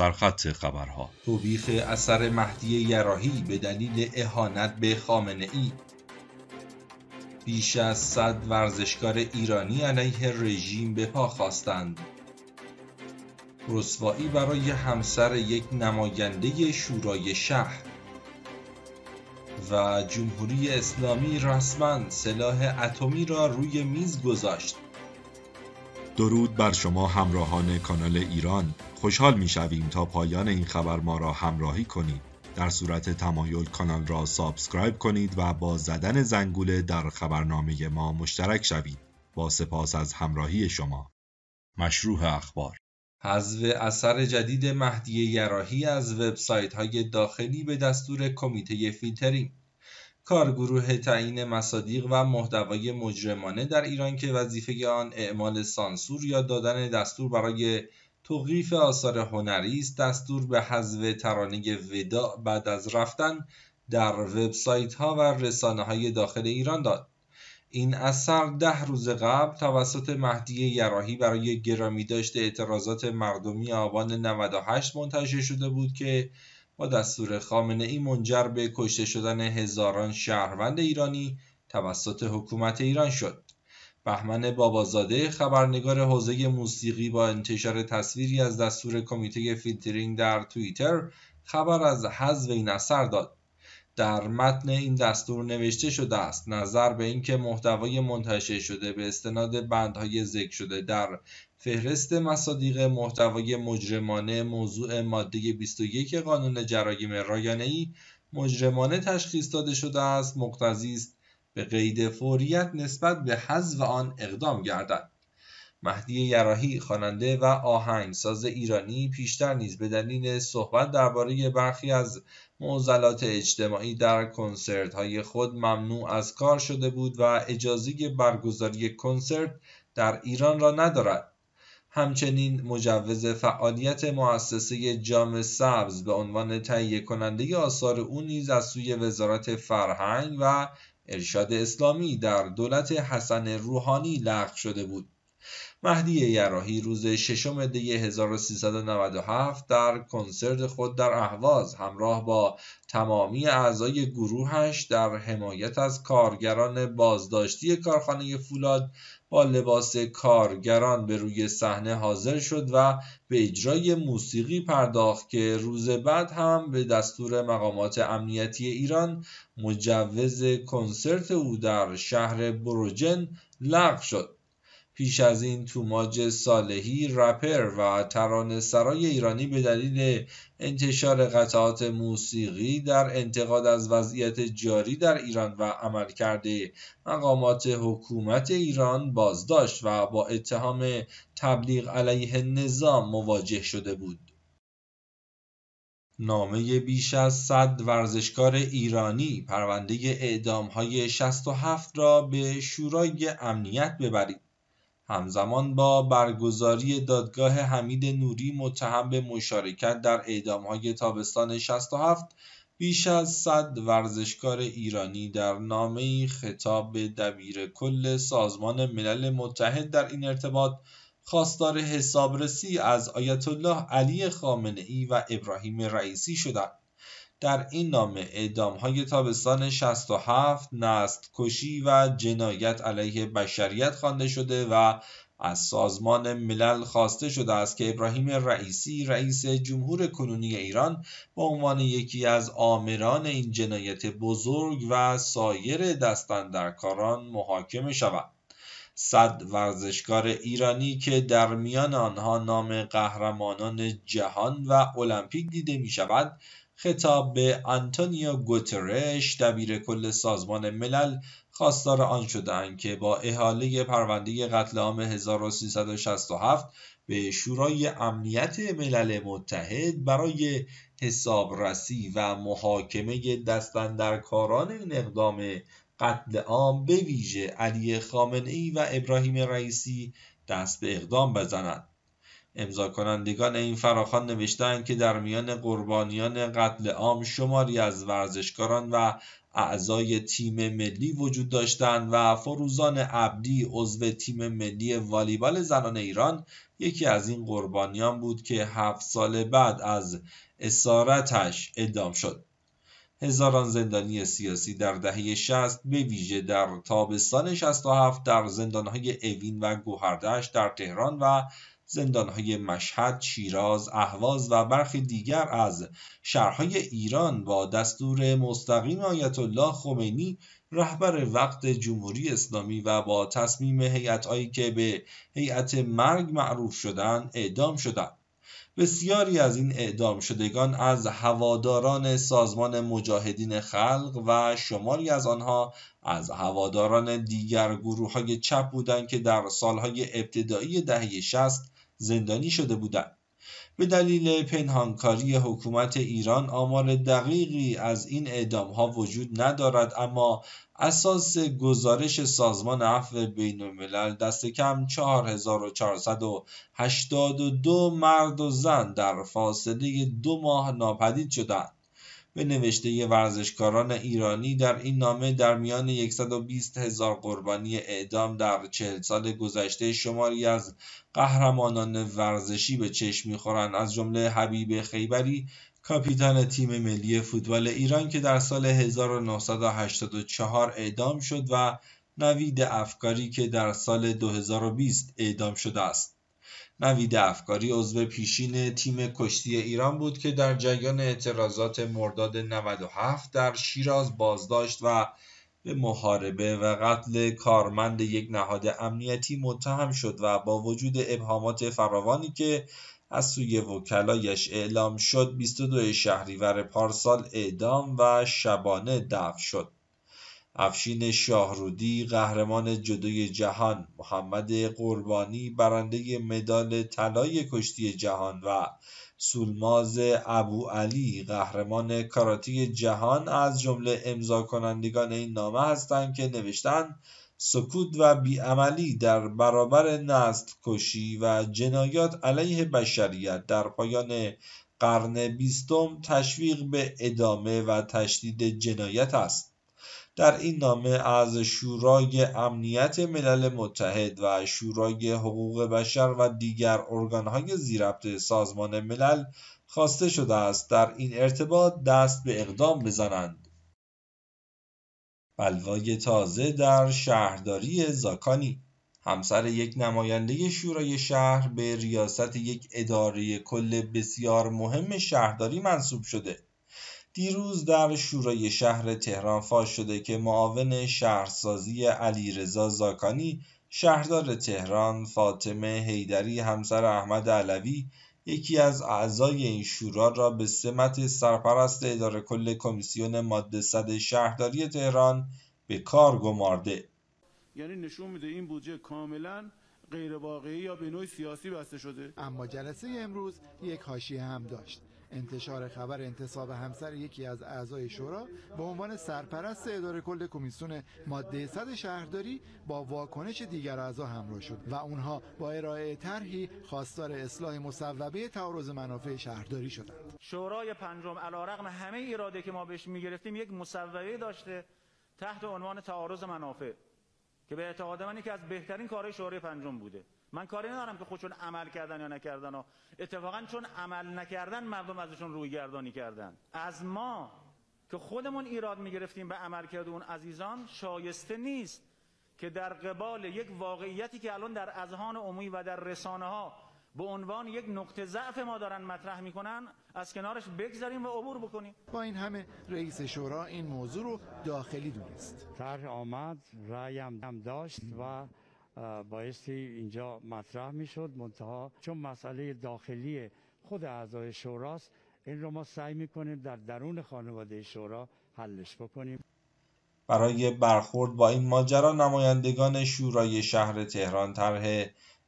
سرخط خبرها توبیخ اثر مهدی یراهی به دلیل اهانت به خامنه ای بیش از صد ورزشکار ایرانی علیه رژیم به پا خواستند رسوایی برای همسر یک نماینده شورای شهر و جمهوری اسلامی رسما سلاح اتمی را روی میز گذاشت درود بر شما همراهان کانال ایران خوشحال می شویم تا پایان این خبر ما را همراهی کنید در صورت تمایل کانال را سابسکرایب کنید و با زدن زنگوله در خبرنامه ما مشترک شوید با سپاس از همراهی شما مشروع اخبار حذف اثر جدید مهدی یراهی از وبسایت های داخلی به دستور کمیته فیلترینگ کارگروه تعیین مصادیق و محتوای مجرمانه در ایران که وظیفه آن اعمال سانسور یا دادن دستور برای توقیف آثار هنری است دستور به حذف ترانه وداع بعد از رفتن در وبسایت ها و رسانه های داخل ایران داد این اثر ده روز قبل توسط مهدی یراهی برای گرامی داشت اعتراضات مردمی آبان 98 منتشر شده بود که با دستور خامنه ای منجر به کشته شدن هزاران شهروند ایرانی توسط حکومت ایران شد. بهمن بابازاده خبرنگار حوزه موسیقی با انتشار تصویری از دستور کمیته فیلترینگ در توییتر خبر از حذف این اثر داد. در متن این دستور نوشته شده است نظر به اینکه محتوای منتشر شده به استناد بندهای ذکر شده در فهرست مصادیق محتوای مجرمانه موضوع ماده 21 قانون جرایم رایانه‌ای مجرمانه تشخیص داده شده است مقتضی است به قید فوریت نسبت به حذف آن اقدام گردد مهدی یراحی خواننده و آهنگساز ایرانی پیشتر نیز به دلیل صحبت درباره برخی از معضلات اجتماعی در کنسرت های خود ممنوع از کار شده بود و اجازه برگزاری کنسرت در ایران را ندارد همچنین مجوز فعالیت مؤسسه جام سبز به عنوان تهیه کننده آثار او نیز از سوی وزارت فرهنگ و ارشاد اسلامی در دولت حسن روحانی لغو شده بود مهدی یراهی روز ششم دی 1397 در کنسرت خود در اهواز همراه با تمامی اعضای گروهش در حمایت از کارگران بازداشتی کارخانه فولاد با لباس کارگران به روی صحنه حاضر شد و به اجرای موسیقی پرداخت که روز بعد هم به دستور مقامات امنیتی ایران مجوز کنسرت او در شهر بروجن لغو شد پیش از این توماج صالحی رپر و ترانه سرای ایرانی به دلیل انتشار قطعات موسیقی در انتقاد از وضعیت جاری در ایران و عملکرد مقامات حکومت ایران بازداشت و با اتهام تبلیغ علیه نظام مواجه شده بود. نامه بیش از 100 ورزشکار ایرانی پرونده اعدام های 67 را به شورای امنیت ببرید. همزمان با برگزاری دادگاه حمید نوری متهم به مشارکت در اعدامهای تابستان 67 بیش از 100 ورزشکار ایرانی در نامه خطاب به دبیر کل سازمان ملل متحد در این ارتباط خواستار حسابرسی از آیت الله علی خامنه ای و ابراهیم رئیسی شدند. در این نامه اعدام های تابستان 67 نست کشی و جنایت علیه بشریت خوانده شده و از سازمان ملل خواسته شده است که ابراهیم رئیسی رئیس جمهور کنونی ایران به عنوان یکی از آمران این جنایت بزرگ و سایر دستندرکاران محاکمه شود صد ورزشکار ایرانی که در میان آنها نام قهرمانان جهان و المپیک دیده می شود خطاب به آنتونیو گوترش دبیر کل سازمان ملل خواستار آن شدند که با احاله پرونده قتل عام 1367 به شورای امنیت ملل متحد برای حسابرسی و محاکمه دستندرکاران این اقدام قتل عام به ویژه علی خامنه ای و ابراهیم رئیسی دست به اقدام بزنند امضا کنندگان این فراخوان نوشتند که در میان قربانیان قتل عام شماری از ورزشکاران و اعضای تیم ملی وجود داشتند و فروزان عبدی عضو تیم ملی والیبال زنان ایران یکی از این قربانیان بود که هفت سال بعد از اسارتش اعدام شد هزاران زندانی سیاسی در دهه 60 به ویژه در تابستان 67 در زندانهای اوین و گوهردش در تهران و زندانهای مشهد، شیراز، اهواز و برخی دیگر از شهرهای ایران با دستور مستقیم آیت الله خمینی رهبر وقت جمهوری اسلامی و با تصمیم هیئتهایی که به هیئت مرگ معروف شدند اعدام شدند بسیاری از این اعدام شدگان از هواداران سازمان مجاهدین خلق و شماری از آنها از هواداران دیگر گروه های چپ بودند که در سالهای ابتدایی دهه 60 زندانی شده بودند به دلیل پنهانکاری حکومت ایران آمار دقیقی از این اعدام ها وجود ندارد اما اساس گزارش سازمان عفو بین الملل دست کم 4482 مرد و زن در فاصله دو ماه ناپدید شدند به نوشته ورزشکاران ایرانی در این نامه در میان 120 هزار قربانی اعدام در 40 سال گذشته شماری از قهرمانان ورزشی به چشم میخورند از جمله حبیب خیبری کاپیتان تیم ملی فوتبال ایران که در سال 1984 اعدام شد و نوید افکاری که در سال 2020 اعدام شده است نوید افکاری عضو پیشین تیم کشتی ایران بود که در جریان اعتراضات مرداد 97 در شیراز بازداشت و به محاربه و قتل کارمند یک نهاد امنیتی متهم شد و با وجود ابهامات فراوانی که از سوی وکلایش اعلام شد 22 شهریور پارسال اعدام و شبانه دفع شد افشین شاهرودی قهرمان جدوی جهان محمد قربانی برنده مدال طلای کشتی جهان و سولماز ابو علی قهرمان کاراتی جهان از جمله امضا کنندگان این نامه هستند که نوشتن سکوت و بیعملی در برابر نست کشی و جنایات علیه بشریت در پایان قرن بیستم تشویق به ادامه و تشدید جنایت است در این نامه از شورای امنیت ملل متحد و شورای حقوق بشر و دیگر ارگانهای زیربط سازمان ملل خواسته شده است در این ارتباط دست به اقدام بزنند. بلوای تازه در شهرداری زاکانی همسر یک نماینده شورای شهر به ریاست یک اداره کل بسیار مهم شهرداری منصوب شده دیروز در شورای شهر تهران فاش شده که معاون شهرسازی علیرضا زاکانی شهردار تهران فاطمه هیدری همسر احمد علوی یکی از اعضای این شورا را به سمت سرپرست اداره کل کمیسیون ماده صد شهرداری تهران به کار گمارده یعنی نشون میده این بودجه کاملا غیر واقعی یا به نوع سیاسی بسته شده اما جلسه امروز یک حاشیه هم داشت انتشار خبر انتصاب همسر یکی از اعضای شورا به عنوان سرپرست اداره کل کمیسیون ماده 100 شهرداری با واکنش دیگر اعضا همراه شد و اونها با ارائه طرحی خواستار اصلاح مصوبه تعارض منافع شهرداری شدند شورای پنجم علارغم همه ایراده که ما بهش میگرفتیم یک مصوبه داشته تحت عنوان تعارض منافع که به اعتقاد من یکی از بهترین کارهای شورای پنجم بوده من کاری ندارم که خودشون عمل کردن یا نکردن و اتفاقا چون عمل نکردن مردم ازشون روی گردانی کردن از ما که خودمون ایراد میگرفتیم به عمل کرده اون عزیزان شایسته نیست که در قبال یک واقعیتی که الان در اذهان عمومی و در رسانه ها به عنوان یک نقطه ضعف ما دارن مطرح میکنن از کنارش بگذاریم و عبور بکنیم با این همه رئیس شورا این موضوع رو داخلی دونست طرح آمد رایم داشت و بایستی اینجا مطرح میشد منتها چون مسئله داخلی خود اعضای شوراست این رو ما سعی میکنیم در درون خانواده شورا حلش بکنیم برای برخورد با این ماجرا نمایندگان شورای شهر تهران طرح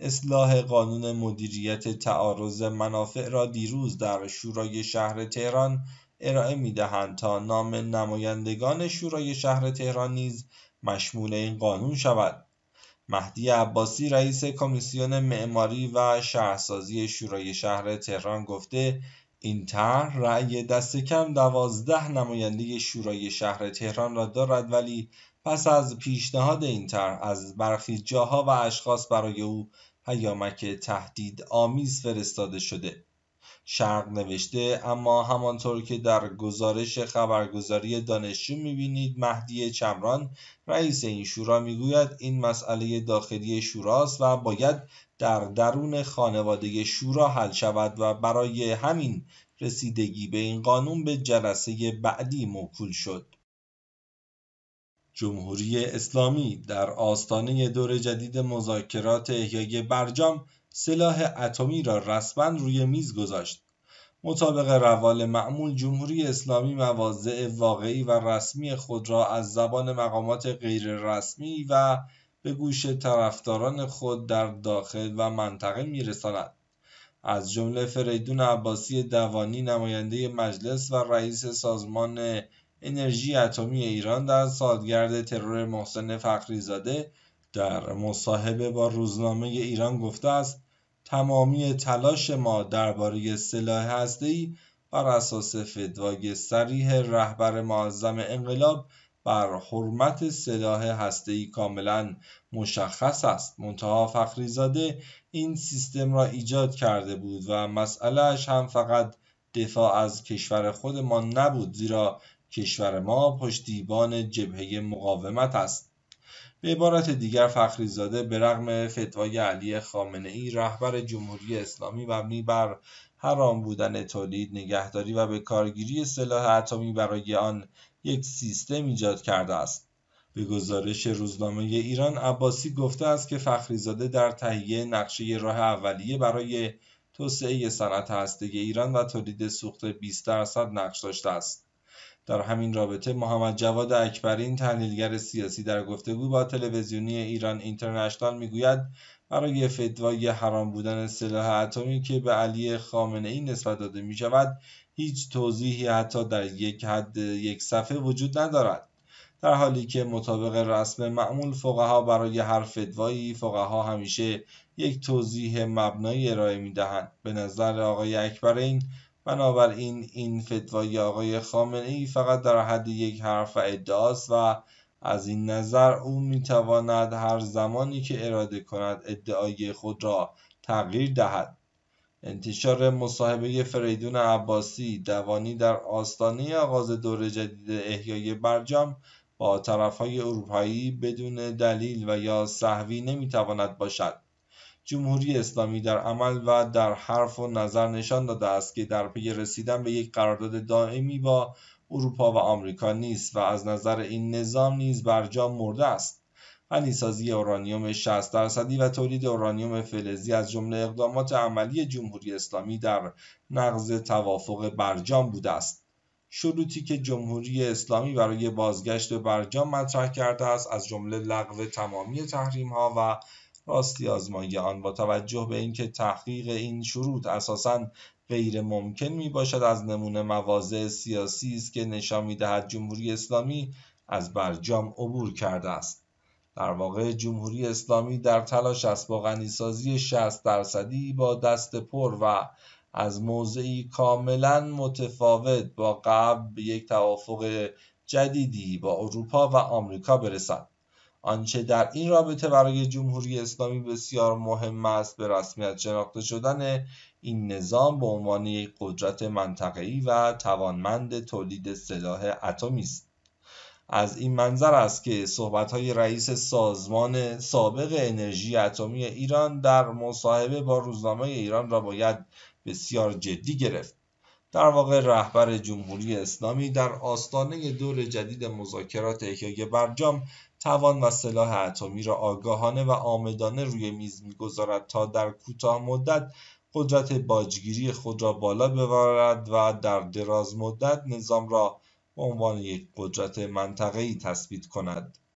اصلاح قانون مدیریت تعارض منافع را دیروز در شورای شهر تهران ارائه می دهند تا نام نمایندگان شورای شهر تهران نیز مشمول این قانون شود. مهدی عباسی رئیس کمیسیون معماری و شهرسازی شورای شهر تهران گفته این طرح رأی دست کم دوازده نماینده شورای شهر تهران را دارد ولی پس از پیشنهاد این طرح از برخی جاها و اشخاص برای او پیامک تهدید آمیز فرستاده شده شرق نوشته اما همانطور که در گزارش خبرگزاری دانشجو میبینید مهدی چمران رئیس این شورا میگوید این مسئله داخلی شوراست و باید در درون خانواده شورا حل شود و برای همین رسیدگی به این قانون به جلسه بعدی موکول شد جمهوری اسلامی در آستانه دور جدید مذاکرات احیای برجام سلاح اتمی را رسما روی میز گذاشت مطابق روال معمول جمهوری اسلامی مواضع واقعی و رسمی خود را از زبان مقامات غیررسمی و به گوش طرفداران خود در داخل و منطقه میرساند از جمله فریدون عباسی دوانی نماینده مجلس و رئیس سازمان انرژی اتمی ایران در سالگرد ترور محسن فخریزاده در مصاحبه با روزنامه ایران گفته است تمامی تلاش ما درباره سلاح هسته‌ای بر اساس فتوای سریح رهبر معظم انقلاب بر حرمت سلاح هسته‌ای کاملا مشخص است منتها فخریزاده این سیستم را ایجاد کرده بود و مسئلهش هم فقط دفاع از کشور خودمان نبود زیرا کشور ما پشتیبان جبهه مقاومت است به عبارت دیگر فخری زاده به رغم فتوای علی خامنه ای رهبر جمهوری اسلامی مبنی بر حرام بودن تولید نگهداری و به کارگیری سلاح اتمی برای آن یک سیستم ایجاد کرده است به گزارش روزنامه ایران عباسی گفته است که فخریزاده در تهیه نقشه راه اولیه برای توسعه صنعت هسته ایران و تولید سوخت 20 درصد نقش داشته است در همین رابطه محمد جواد اکبرین تحلیلگر سیاسی در گفتگو با تلویزیونی ایران اینترنشنال میگوید برای فتوای حرام بودن سلاح اتمی که به علی خامنه ای نسبت داده می شود هیچ توضیحی حتی در یک حد یک صفحه وجود ندارد در حالی که مطابق رسم معمول فقها برای هر فتوایی فقها همیشه یک توضیح مبنایی ارائه می دهند به نظر آقای اکبرین بنابراین این فتوای آقای خامنه ای فقط در حد یک حرف و ادعاست و از این نظر او میتواند هر زمانی که اراده کند ادعای خود را تغییر دهد انتشار مصاحبه فریدون عباسی دوانی در آستانه آغاز دور جدید احیای برجام با طرفهای اروپایی بدون دلیل و یا صحوی نمیتواند باشد جمهوری اسلامی در عمل و در حرف و نظر نشان داده است که در پی رسیدن به یک قرارداد دائمی با اروپا و آمریکا نیست و از نظر این نظام نیز برجام مرده است هنیسازی اورانیوم 60 درصدی و تولید اورانیوم فلزی از جمله اقدامات عملی جمهوری اسلامی در نقض توافق برجام بوده است شروطی که جمهوری اسلامی برای بازگشت به برجام مطرح کرده است از جمله لغو تمامی تحریم ها و راستی آزمایی آن با توجه به اینکه تحقیق این شروط اساسا غیر ممکن می باشد از نمونه مواضع سیاسی است که نشان می دهد جمهوری اسلامی از برجام عبور کرده است در واقع جمهوری اسلامی در تلاش است با غنیسازی 60 درصدی با دست پر و از موضعی کاملا متفاوت با قبل به یک توافق جدیدی با اروپا و آمریکا برسد آنچه در این رابطه برای جمهوری اسلامی بسیار مهم است به رسمیت شناخته شدن این نظام به عنوان یک قدرت منطقه‌ای و توانمند تولید سلاح اتمی است از این منظر است که صحبت‌های رئیس سازمان سابق انرژی اتمی ایران در مصاحبه با روزنامه ایران را باید بسیار جدی گرفت در واقع رهبر جمهوری اسلامی در آستانه دور جدید مذاکرات احیای برجام توان و سلاح اتمی را آگاهانه و آمدانه روی میز میگذارد تا در کوتاه مدت قدرت باجگیری خود را بالا ببرد و در دراز مدت نظام را به عنوان یک قدرت منطقه‌ای تثبیت کند